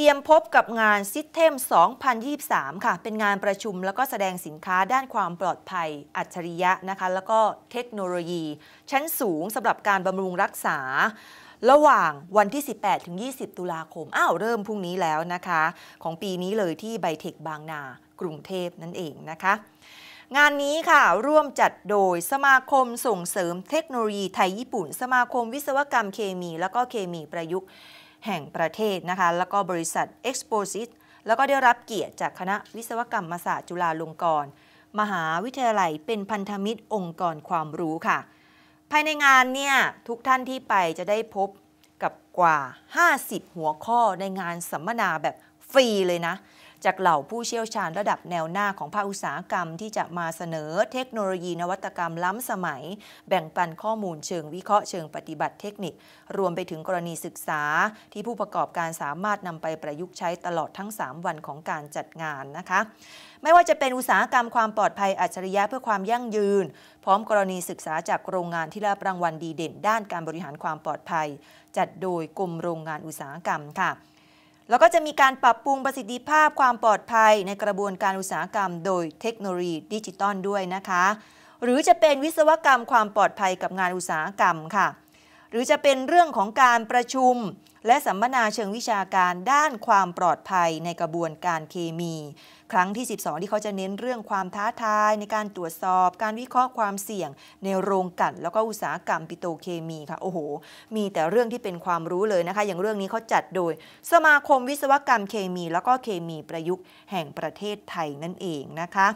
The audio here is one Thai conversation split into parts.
เตรียมพบกับงานซิทเทม2023 ค่ะ เป็นงานประชุมแล้วก็แสดงสินค้าด้านความปลอดภัย อัจฉริยะนะคะ แล้วก็เทคโนโลยี ชั้นสูงสำหรับการบำรุงรักษา ระหว่างวันที่ 18 ถึง 20 ตุลาคม อ้าวเริ่มพรุ่งนี้แล้วนะคะ ของปีนี้เลยที่ไบเทคบางนา กรุงเทพนั่นเองนะคะ งานนี้ค่ะ ร่วมจัดโดยสมาคมส่งเสริมเทคโนโลยีไทยญี่ปุ่น สมาคม วิศวกรรมเคมี และก็เคมีประยุกต์แห่งประเทศนะคะ แล้วก็บริษัท Exposit แล้วก็ได้รับเกียรติจากคณะวิศวกรรมศาสตร์จุฬาลงกรณ์มหาวิทยาลัยเป็นพันธมิตรองค์กรความรู้ค่ะ ภายในงานเนี่ย ทุกท่านที่ไปจะได้พบกับกว่า 50 หัวข้อในงานสัมมนาแบบฟรีเลยนะจากเหล่าผู้เชี่ยวชาญระดับแนวหน้าของภาคอุตสาหกรรมที่จะมาเสนอเทคโนโลยีนวัตกรรมล้ำสมัย แบ่งปันข้อมูลเชิงวิเคราะห์เชิงปฏิบัติเทคนิค รวมไปถึงกรณีศึกษาที่ผู้ประกอบการสามารถนำไปประยุกต์ใช้ตลอดทั้ง 3 วันของการจัดงานนะคะ ไม่ว่าจะเป็นอุตสาหกรรมความปลอดภัยอัจฉริยะเพื่อความยั่งยืน พร้อมกรณีศึกษาจากโรงงานที่รดบรางวัลดีเด่น ด้านการบริหารความปลอดภัย จัดโดยกลุ่มโรงงานอุตสาหกรรมค่ะแล้วก็จะมีการปรับปรุงประสิทธิภาพความปลอดภัยในกระบวนการอุตสาหกรรมโดยเทคโนโลยีดิจิตอลด้วยนะคะ หรือจะเป็นวิศวกรรมความปลอดภัยกับงานอุตสาหกรรมค่ะ หรือจะเป็นเรื่องของการประชุมและสัมมนาเชิงวิชาการด้านความปลอดภัยในกระบวนการเคมี ครั้งที่ 12 ที่เขาจะเน้นเรื่องความท้าทายในการตรวจสอบ การวิเคราะห์ความเสี่ยง ในโรงกลั่นแล้วก็อุตสาหกรรมปิโตเคมีค่ะโอ้โห มีแต่เรื่องที่เป็นความรู้เลยนะคะ อย่างเรื่องนี้เขาจัดโดยสมาคมวิศวกรรมเคมี แล้วก็เคมีประยุกต์แห่งประเทศไทยนั่นเองนะคะ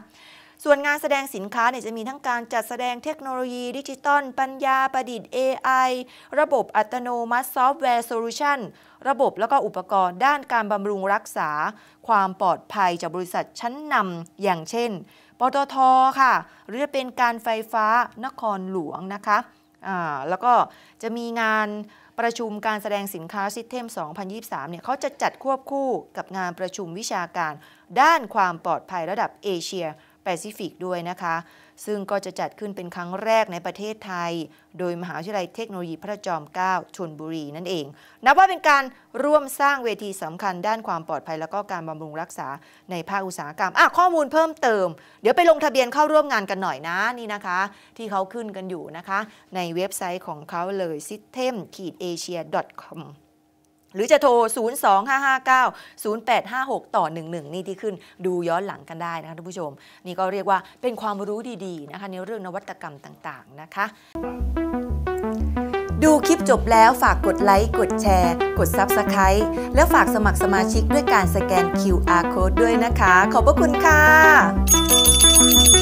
ส่วนงานแสดงสินค้าเนี่ยจะมีทั้งการจัดแสดงเทคโนโลยี ดิจิตอลปัญญาประดิษฐ์ AI ระบบอัตโนมัติซอฟต์แวร์โซลูชันระบบแล้วก็อุปกรณ์ด้านการบำรุงรักษา ความปลอดภัยจากบริษัทชั้นนำ อย่างเช่น ปตทค่ะ หรือจะเป็นการไฟฟ้า นครหลวงนะคะ แล้วก็จะมีงานประชุมการแสดงสินค้าซิสเทม2023เนี่ยเขาจะจัดควบคู่กับงานประชุมวิชาการ ด้านความปลอดภัยระดับเอเชียแปซิฟิกด้วยนะคะ ซึ่งก็จะจัดขึ้นเป็นครั้งแรกในประเทศไทยโดยมหาวิทยาลัยเทคโนโลยีพระจอมเกล้าชนบุรีนั่นเอง นับว่าเป็นการร่วมสร้างเวทีสำคัญด้านความปลอดภัยและก็การบำรุงรักษาในภาคอุตสาหกรรม อ่ะข้อมูลเพิ่มเติม เดี๋ยวไปลงทะเบียนเข้าร่วมงานกันหน่อยนะ นี่นะคะ ที่เขาขึ้นกันอยู่นะคะในเว็บไซต์ของเขาเลย system-asia.com หรือจะโทร 025590856 ต่อ 11 นี่ที่ขึ้นดูย้อนหลังกันได้นะคะท่านผู้ชม นี่ก็เรียกว่าเป็นความรู้ดีๆนะคะในเรื่องนวัตกรรมต่างๆนะคะ ดูคลิปจบแล้วฝากกดไลค์กดแชร์กด Subscribe แล้วฝากสมัครสมาชิกด้วยการสแกน QR Code ด้วยนะคะ ขอบพระคุณค่ะ